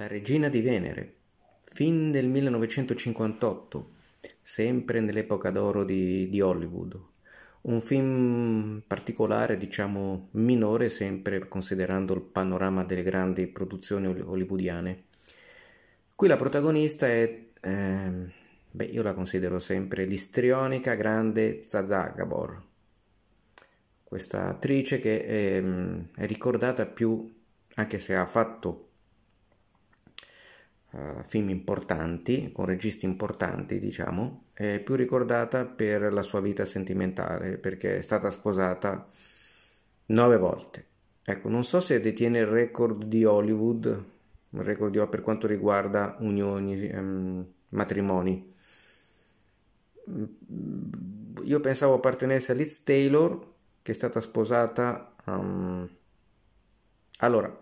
La regina di Venere, fin del 1958, sempre nell'epoca d'oro di, di Hollywood. Un film particolare, diciamo minore, sempre considerando il panorama delle grandi produzioni hollywoodiane. Qui la protagonista è, eh, beh, io la considero sempre l'istrionica grande Zaza Gabor, questa attrice che è, ehm, è ricordata più, anche se ha fatto uh, film importanti, con registi importanti, diciamo, è più ricordata per la sua vita sentimentale, perché è stata sposata nove volte. Ecco, non so se detiene il record di Hollywood, il record di Hollywood per quanto riguarda unioni, ehm, matrimoni. Io pensavo appartenesse a Liz Taylor, che è stata sposata... Um... Allora,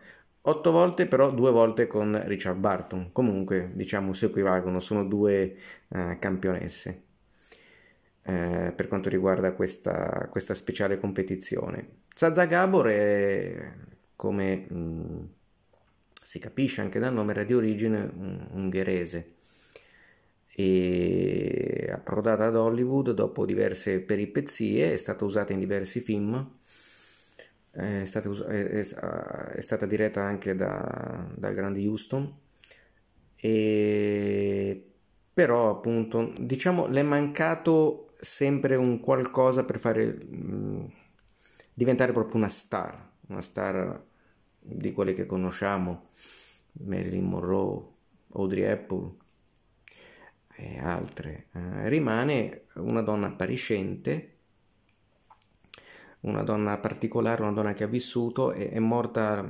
8 volte però due volte con Richard Barton, comunque diciamo si equivalgono, sono due eh, campionesse eh, per quanto riguarda questa, questa speciale competizione. Zaza Gabor è come mh, mm, si capisce anche dal nome era di origine ungherese e approdata ad Hollywood dopo diverse peripezie è stata usata in diversi film è stata, è, è stata diretta anche da, dal grande Houston, e, però appunto diciamo le è mancato sempre un qualcosa per fare mh, mm, diventare proprio una star, una star di quelle che conosciamo, Marilyn Monroe, Audrey Apple e altre. Eh, rimane una donna appariscente una donna particolare, una donna che ha vissuto, è, è morta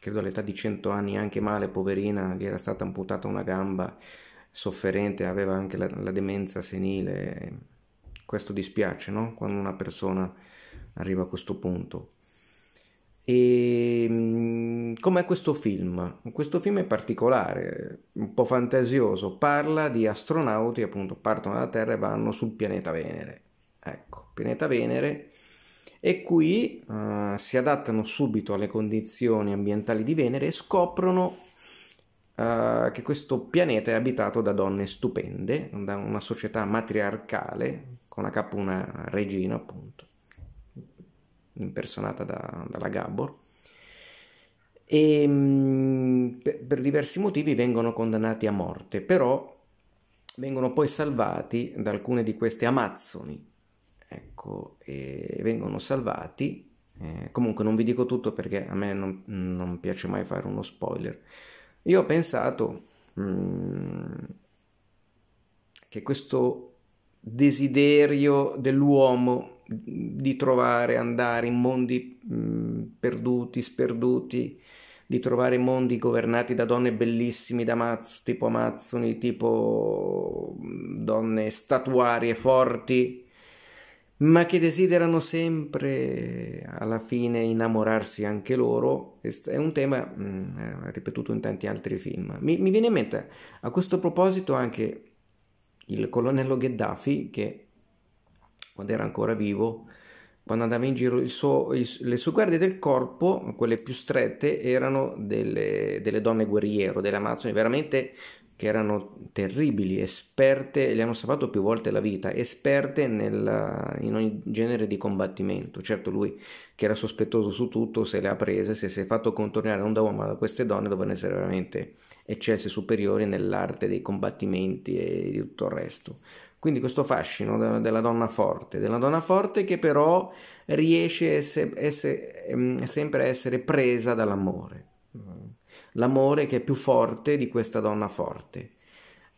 credo all'età di 100 anni, anche male, poverina, gli era stata amputata una gamba, sofferente, aveva anche la, la demenza senile. Questo dispiace, no? Quando una persona arriva a questo punto. E ehm, com'è questo film? Questo film è particolare, un po' fantasioso, parla di astronauti, appunto, partono dalla Terra e vanno sul pianeta Venere. Ecco, pianeta Venere e qui eh, si adattano subito alle condizioni ambientali di Venere e scoprono eh, che questo pianeta è abitato da donne stupende, da una società matriarcale, con a capo una regina appunto, impersonata da, dalla Gabor e mm, per diversi motivi vengono condannati a morte, però vengono poi salvati da alcune di queste amazzoni ecco, e vengono salvati. Eh, comunque non vi dico tutto perché a me non, non piace mai fare uno spoiler. Io ho pensato mm, che questo desiderio dell'uomo di trovare, andare in mondi mh, mm, perduti, sperduti, di trovare mondi governati da donne bellissime, da mazzo, tipo amazzoni, tipo mm, donne statuarie forti, ma che desiderano sempre alla fine innamorarsi anche loro, è un tema mh, mm, eh, ripetuto in tanti altri film. Mi, mi viene in mente a questo proposito anche il colonnello Gheddafi che quando era ancora vivo, quando andava in giro, suo, le sue guardie del corpo, quelle più strette, erano delle, delle donne guerriero delle Amazzoni, veramente che erano terribili, esperte, le hanno salvato più volte la vita, esperte nel, eh, in ogni genere di combattimento. Certo lui, che era sospettoso su tutto, se le ha prese, se si è fatto contornare non da uomo ma da queste donne, dovevano essere veramente eccelse superiori nell'arte dei combattimenti e di tutto il resto. Quindi questo fascino della, della donna forte, della donna forte che però riesce esse, esse, ehm, sempre a essere presa dall'amore l'amore che è più forte di questa donna forte.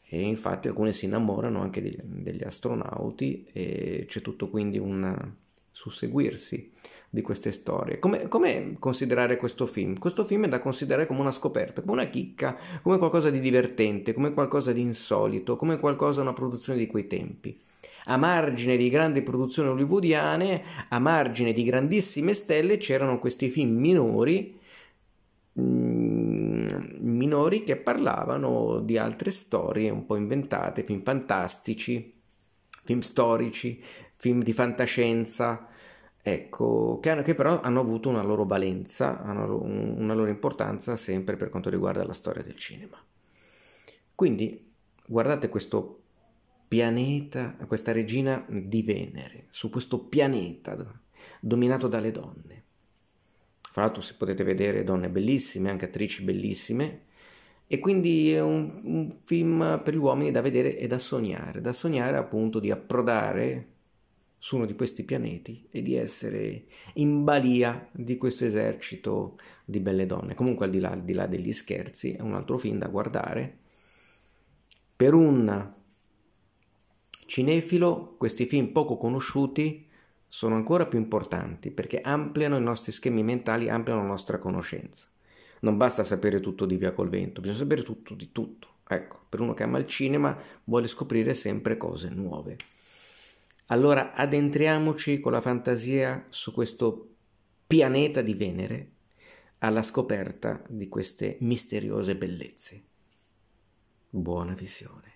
E infatti alcune si innamorano anche degli, degli astronauti e c'è tutto quindi un susseguirsi di queste storie. Come, come, considerare questo film? Questo film è da considerare come una scoperta, come una chicca, come qualcosa di divertente, come qualcosa di insolito, come qualcosa, una produzione di quei tempi. A margine di grandi produzioni hollywoodiane, a margine di grandissime stelle, c'erano questi film minori minori che parlavano di altre storie un po' inventate, film fantastici, film storici, film di fantascienza, ecco, che, hanno, che però hanno avuto una loro valenza, hanno una loro importanza sempre per quanto riguarda la storia del cinema. Quindi guardate questo pianeta, questa regina di Venere, su questo pianeta dominato dalle donne. Fra l'altro, se potete vedere, donne bellissime, anche attrici bellissime, e quindi è un, un film per gli uomini da vedere e da sognare, da sognare appunto di approdare su uno di questi pianeti e di essere in balia di questo esercito di belle donne. Comunque al di là, al di là degli scherzi è un altro film da guardare. Per un cinefilo questi film poco conosciuti sono ancora più importanti perché ampliano i nostri schemi mentali, ampliano la nostra conoscenza non basta sapere tutto di Via col Vento, bisogna sapere tutto di tutto. Ecco, per uno che ama il cinema vuole scoprire sempre cose nuove. Allora addentriamoci con la fantasia su questo pianeta di Venere alla scoperta di queste misteriose bellezze. Buona visione.